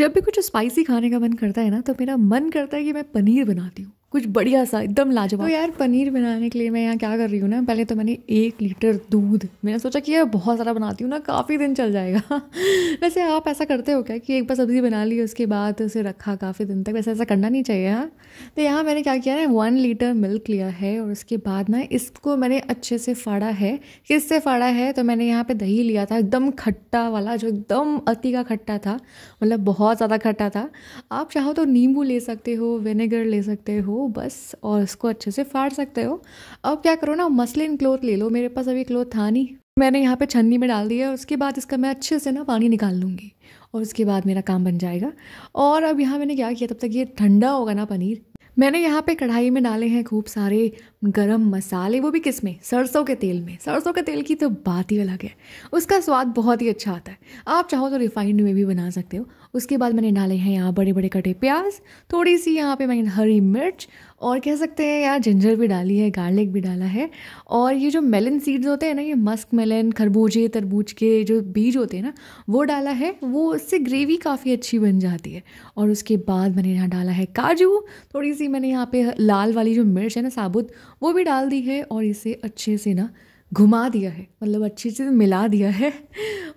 जब भी कुछ स्पाइसी खाने का मन करता है ना तो मेरा मन करता है कि मैं पनीर बनाती हूँ कुछ बढ़िया सा एकदम लाजवाब तो यार पनीर बनाने के लिए मैं यहाँ क्या कर रही हूँ ना पहले तो मैंने एक लीटर दूध मैंने सोचा कि यार बहुत सारा बनाती हूँ ना काफ़ी दिन चल जाएगा वैसे आप ऐसा करते हो क्या कि एक बार सब्ज़ी बना ली उसके बाद उसे रखा काफ़ी दिन तक वैसे ऐसा करना नहीं चाहिए हाँ तो यहाँ मैंने क्या किया ना वन लीटर मिल्क लिया है और उसके बाद ना इसको मैंने अच्छे से फाड़ा है किस से फाड़ा है तो मैंने यहाँ पर दही लिया था एकदम खट्टा वाला जो एकदम अति का खट्टा था मतलब बहुत ज़्यादा खट्टा था आप चाहो तो नींबू ले सकते हो विनेगर ले सकते हो हो बस और उसको अच्छे से फाड़ सकते हो अब क्या करो ना मसलिन क्लोथ ले लो मेरे पास अभी क्लोथ था नहीं मैंने यहाँ पे छन्नी में डाल दिया है उसके बाद इसका मैं अच्छे से ना पानी निकाल लूँगी और उसके बाद मेरा काम बन जाएगा और अब यहाँ मैंने क्या किया तब तक ये ठंडा होगा ना पनीर मैंने यहाँ पे कढ़ाई में डाले हैं खूब सारे गरम मसाले वो भी किस में सरसों के तेल में सरसों के तेल की तो बात ही अलग है उसका स्वाद बहुत ही अच्छा आता है आप चाहो तो रिफाइंड में भी बना सकते हो उसके बाद मैंने डाले हैं यहाँ बड़े बड़े कटे प्याज थोड़ी सी यहाँ पे मैंने हरी मिर्च और कह सकते हैं यार जिंजर भी डाली है गार्लिक भी डाला है और ये जो मेलन सीड्स होते हैं ना ये मस्क मेलन खरबूजे तरबूज के जो बीज होते हैं ना वो डाला है वो उससे ग्रेवी काफ़ी अच्छी बन जाती है और उसके बाद मैंने यहाँ डाला है काजू थोड़ी सी मैंने यहाँ पे लाल वाली जो मिर्च है ना साबुत वो भी डाल दी है और इसे अच्छे से ना घुमा दिया है मतलब अच्छे से मिला दिया है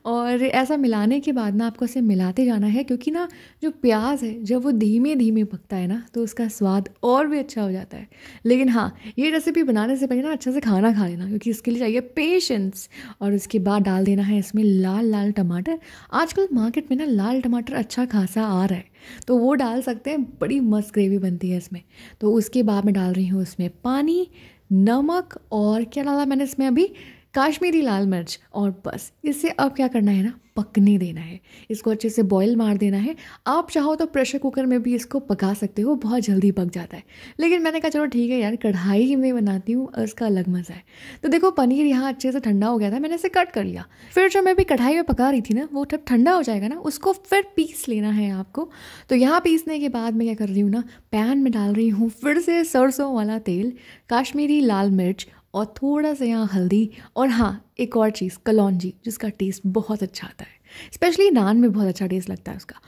और ऐसा मिलाने के बाद ना आपको इसे मिलाते जाना है क्योंकि ना जो प्याज है जब वो धीमे धीमे पकता है ना तो उसका स्वाद और भी अच्छा हो जाता है लेकिन हाँ ये रेसिपी बनाने से पहले ना अच्छा से खाना खा लेना क्योंकि इसके लिए चाहिए पेशेंस और उसके बाद डाल देना है इसमें लाल लाल टमाटर आजकल मार्केट में ना लाल टमाटर अच्छा खासा आ रहा है तो वो डाल सकते हैं बड़ी मस्त ग्रेवी बनती है इसमें तो उसके बाद मैं डाल रही हूँ उसमें पानी नमक और क्या डाला मैंने इसमें अभी काश्मीरी लाल मिर्च और बस इसे अब क्या करना है ना पकने देना है इसको अच्छे से बॉईल मार देना है आप चाहो तो प्रेशर कुकर में भी इसको पका सकते हो बहुत जल्दी पक जाता है लेकिन मैंने कहा चलो ठीक है यार कढ़ाई में बनाती हूँ इसका अलग मज़ा है तो देखो पनीर यहाँ अच्छे से ठंडा हो गया था मैंने इसे कट कर लिया फिर जो मैं भी कढ़ाई में पका रही थी ना वो जब ठंडा हो जाएगा ना उसको फिर पीस लेना है आपको तो यहाँ पीसने के बाद मैं क्या कर रही हूँ ना पैन में डाल रही हूँ फिर से सरसों वाला तेल काश्मीरी लाल मिर्च और थोड़ा सा यहाँ हल्दी और हाँ एक और चीज़ कलौजी जिसका टेस्ट बहुत अच्छा आता है स्पेशली नान में बहुत अच्छा टेस्ट लगता है उसका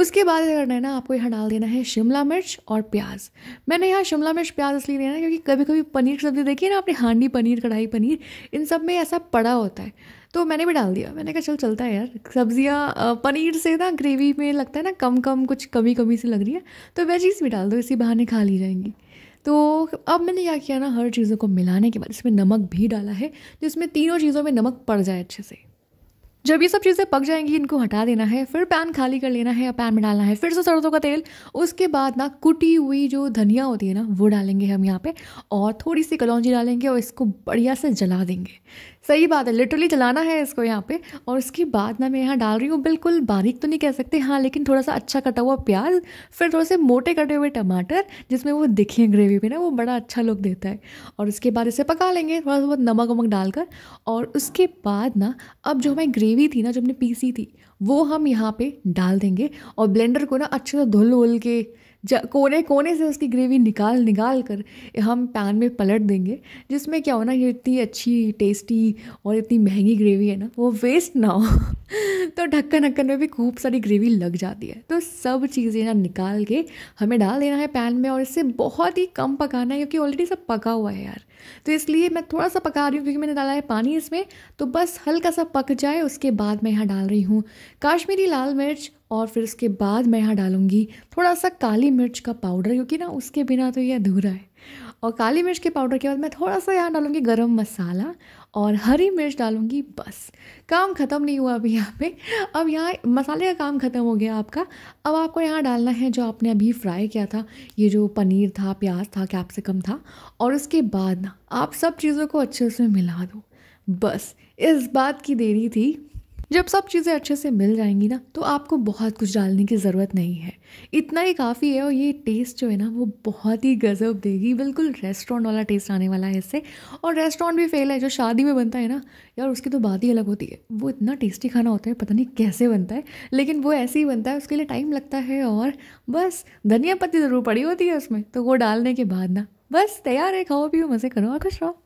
उसके बाद अगर करना है ना आपको यहाँ डाल देना है शिमला मिर्च और प्याज मैंने यहाँ शिमला मिर्च प्याज इसलिए लेना है क्योंकि कभी कभी पनीर की सब्ज़ी है ना आपने हांडी पनीर कढ़ाई पनीर इन सब में ऐसा पड़ा होता है तो मैंने भी डाल दिया मैंने कहा चल चलता है यार सब्जियाँ पनीर से ना ग्रेवी में लगता है ना कम कम कुछ कमी कमी सी लग रही है तो चीज़ भी डाल दो इसी बहाने खा ली जाएंगी तो अब मैंने क्या किया ना हर चीज़ों को मिलाने के बाद इसमें नमक भी डाला है जिसमें तीनों चीज़ों में नमक पड़ जाए अच्छे से जब ये सब चीज़ें पक जाएंगी इनको हटा देना है फिर पैन खाली कर लेना है या पैन में डालना है फिर से सरसों का तेल उसके बाद ना कुटी हुई जो धनिया होती है ना वो डालेंगे हम यहाँ पे और थोड़ी सी कलौजी डालेंगे और इसको बढ़िया से जला देंगे सही बात है लिटरली चलाना है इसको यहाँ पे और उसके बाद ना मैं यहाँ डाल रही हूँ बिल्कुल बारीक तो नहीं कह सकते हाँ लेकिन थोड़ा सा अच्छा कटा हुआ प्याज फिर थोड़े से मोटे कटे हुए टमाटर जिसमें वो दिखें ग्रेवी में ना वो बड़ा अच्छा लुक देता है और उसके बाद इसे पका लेंगे थोड़ा सा बहुत नमक वमक डालकर और उसके बाद ना अब जो हमारी ग्रेवी थी ना जो हमने पीसी थी वो हम यहाँ पे डाल देंगे और ब्लेंडर को ना अच्छे से धुल वुल के कोने कोने से उसकी ग्रेवी निकाल निकाल कर हम पैन में पलट देंगे जिसमें क्या हो ना ये इतनी अच्छी टेस्टी और इतनी महंगी ग्रेवी है ना वो वेस्ट ना हो तो ढक्कन ढक्कन में भी खूब सारी ग्रेवी लग जाती है तो सब चीज़ें ना निकाल के हमें डाल देना है पैन में और इससे बहुत ही कम पकाना है क्योंकि ऑलरेडी सब पका हुआ है यार तो इसलिए मैं थोड़ा सा पका रही हूँ क्योंकि मैंने डाला है पानी इसमें तो बस हल्का सा पक जाए उसके बाद मैं यहाँ डाल रही हूँ काश्मीरी लाल मिर्च और फिर उसके बाद मैं यहाँ डालूँगी थोड़ा सा काली मिर्च का पाउडर क्योंकि ना उसके बिना तो ये अधूरा है और काली मिर्च के पाउडर के बाद मैं थोड़ा सा यहाँ डालूँगी गरम मसाला और हरी मिर्च डालूँगी बस काम ख़त्म नहीं हुआ अभी यहाँ पे अब यहाँ मसाले का काम ख़त्म हो गया आपका अब आपको यहाँ डालना है जो आपने अभी फ्राई किया था ये जो पनीर था प्याज था कैप्सिकम था और उसके बाद ना आप सब चीज़ों को अच्छे से मिला दो बस इस बात की देरी थी जब सब चीज़ें अच्छे से मिल जाएंगी ना तो आपको बहुत कुछ डालने की ज़रूरत नहीं है इतना ही काफ़ी है और ये टेस्ट जो है ना वो बहुत ही गजब देगी बिल्कुल रेस्टोरेंट वाला टेस्ट आने वाला है इससे और रेस्टोरेंट भी फेल है जो शादी में बनता है ना यार उसकी तो बात ही अलग होती है वो इतना टेस्टी खाना होता है पता नहीं कैसे बनता है लेकिन वो ऐसे ही बनता है उसके लिए टाइम लगता है और बस धनिया पत्ती ज़रूर पड़ी होती है उसमें तो वो डालने के बाद ना बस तैयार है खाओ पियो मज़े करो और खुश रहो